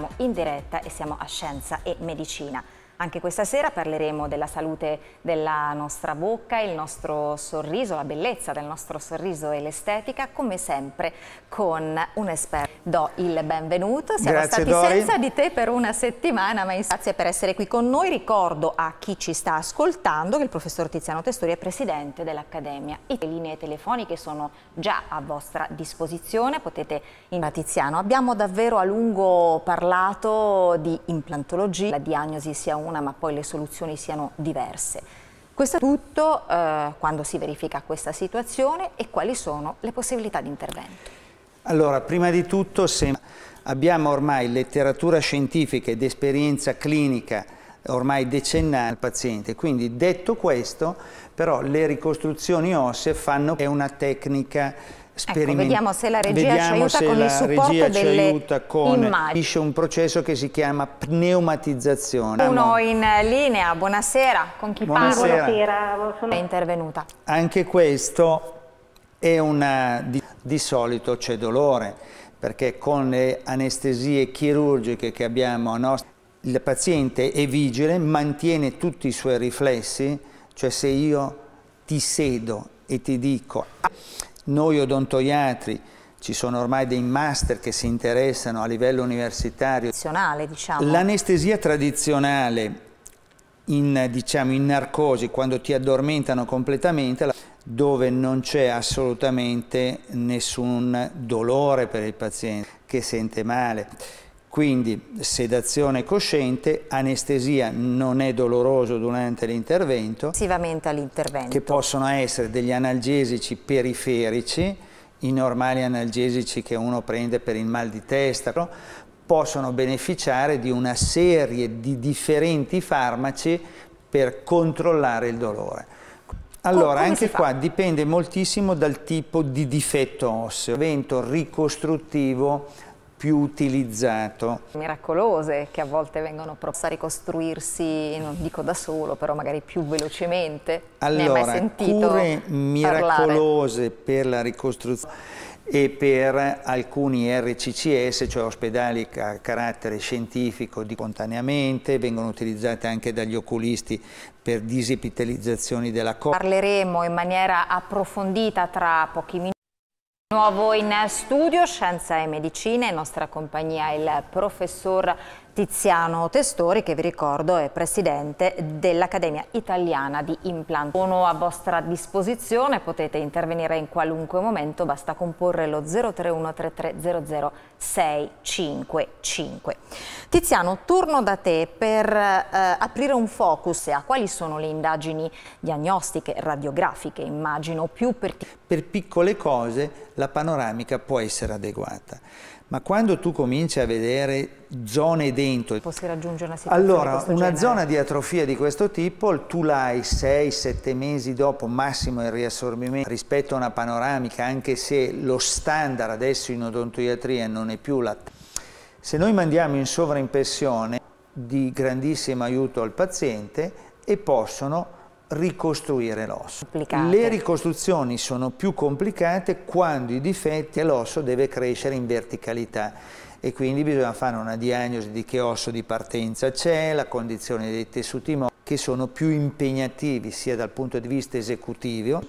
siamo in diretta e siamo a Scienza e Medicina. Anche questa sera parleremo della salute della nostra bocca, il nostro sorriso, la bellezza del nostro sorriso e l'estetica, come sempre con un esperto do il benvenuto. Siamo grazie, stati Dori. senza di te per una settimana, ma grazie per essere qui con noi. Ricordo a chi ci sta ascoltando che il professor Tiziano Testori è presidente dell'Accademia le linee telefoniche sono già a vostra disposizione. Potete invitare Tiziano. Abbiamo davvero a lungo parlato di implantologia, la diagnosi sia una, ma poi le soluzioni siano diverse. Questo è tutto eh, quando si verifica questa situazione e quali sono le possibilità di intervento. Allora, prima di tutto se abbiamo ormai letteratura scientifica ed esperienza clinica ormai decennale al paziente, quindi detto questo, però le ricostruzioni ossee fanno, è una tecnica ecco, sperimentale. Ecco, vediamo se la regia vediamo ci aiuta con il supporto delle aiuta con immagini. un processo che si chiama pneumatizzazione. Uno in linea, buonasera, con chi buonasera. parla? Buonasera, sono... è intervenuta. Anche questo è una di solito c'è dolore, perché con le anestesie chirurgiche che abbiamo a nostra, il paziente è vigile, mantiene tutti i suoi riflessi, cioè se io ti sedo e ti dico, ah, noi odontoiatri, ci sono ormai dei master che si interessano a livello universitario. Diciamo. L'anestesia tradizionale in, diciamo, in narcosi, quando ti addormentano completamente, dove non c'è assolutamente nessun dolore per il paziente che sente male. Quindi sedazione cosciente, anestesia non è doloroso durante l'intervento. Si lamenta l'intervento. Che possono essere degli analgesici periferici, i normali analgesici che uno prende per il mal di testa, possono beneficiare di una serie di differenti farmaci per controllare il dolore. Allora, anche qua dipende moltissimo dal tipo di difetto osseo, vento ricostruttivo più utilizzato. Miracolose che a volte vengono proprio a ricostruirsi, non dico da solo, però magari più velocemente. Allora, ne hai mai sentito cure miracolose parlare? per la ricostruzione e per alcuni RCCS, cioè ospedali a carattere scientifico di spontaneamente, vengono utilizzate anche dagli oculisti per disepitalizzazioni della corte. Parleremo in maniera approfondita tra pochi minuti. Nuovo in studio Scienza e Medicina, in nostra compagnia il professor Tiziano Testori che vi ricordo è presidente dell'Accademia Italiana di Implanto. Sono a vostra disposizione, potete intervenire in qualunque momento, basta comporre lo 03133000655. Tiziano, turno da te per eh, aprire un focus a quali sono le indagini diagnostiche, radiografiche, immagino più per... Per piccole cose la panoramica può essere adeguata ma quando tu cominci a vedere zone dentro... si raggiungere una situazione Allora, una genere. zona di atrofia di questo tipo tu l'hai 6-7 mesi dopo massimo il riassorbimento rispetto a una panoramica, anche se lo standard adesso in odontoiatria non è più la... Se noi mandiamo in sovraimpressione di grandissimo aiuto al paziente e possono ricostruire l'osso. Le ricostruzioni sono più complicate quando i difetti e l'osso deve crescere in verticalità e quindi bisogna fare una diagnosi di che osso di partenza c'è, la condizione dei tessuti che sono più impegnativi sia dal punto di vista esecutivo,